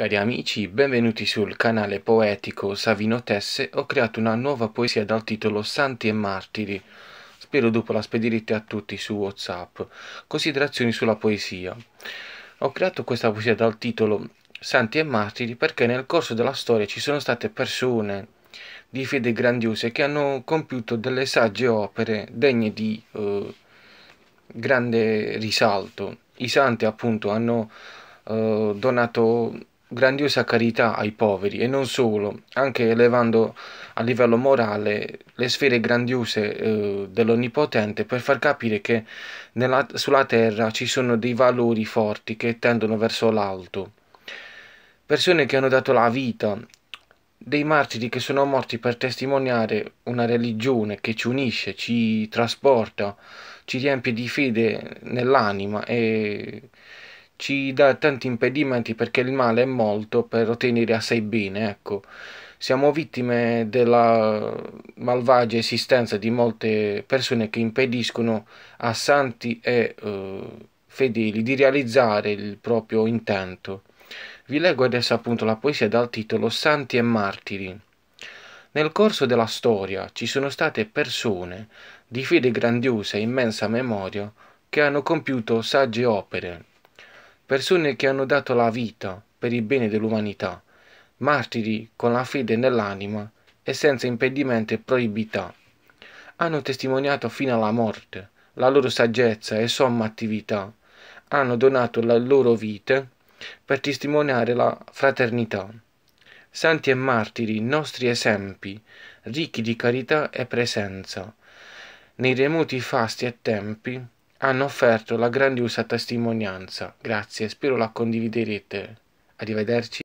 Cari amici, benvenuti sul canale poetico Savino Tesse, ho creato una nuova poesia dal titolo Santi e Martiri. Spero dopo la spedirete a tutti su Whatsapp. Considerazioni sulla poesia. Ho creato questa poesia dal titolo Santi e Martiri perché nel corso della storia ci sono state persone di fede grandiose che hanno compiuto delle sagge opere degne di eh, grande risalto. I santi appunto hanno eh, donato grandiosa carità ai poveri e non solo, anche elevando a livello morale le sfere grandiose eh, dell'Onnipotente per far capire che nella, sulla terra ci sono dei valori forti che tendono verso l'alto. Persone che hanno dato la vita, dei martiri che sono morti per testimoniare una religione che ci unisce, ci trasporta, ci riempie di fede nell'anima e ci dà tanti impedimenti perché il male è molto per ottenere assai bene, ecco. Siamo vittime della malvagia esistenza di molte persone che impediscono a santi e eh, fedeli di realizzare il proprio intento. Vi leggo adesso appunto la poesia dal titolo Santi e martiri. Nel corso della storia ci sono state persone di fede grandiosa e immensa memoria che hanno compiuto sagge opere, persone che hanno dato la vita per il bene dell'umanità, martiri con la fede nell'anima e senza impedimenti e proibità. Hanno testimoniato fino alla morte la loro saggezza e somma attività, hanno donato la loro vita per testimoniare la fraternità. Santi e martiri, nostri esempi, ricchi di carità e presenza, nei remoti fasti e tempi, hanno offerto la grandiosa testimonianza. Grazie, spero la condividerete. Arrivederci.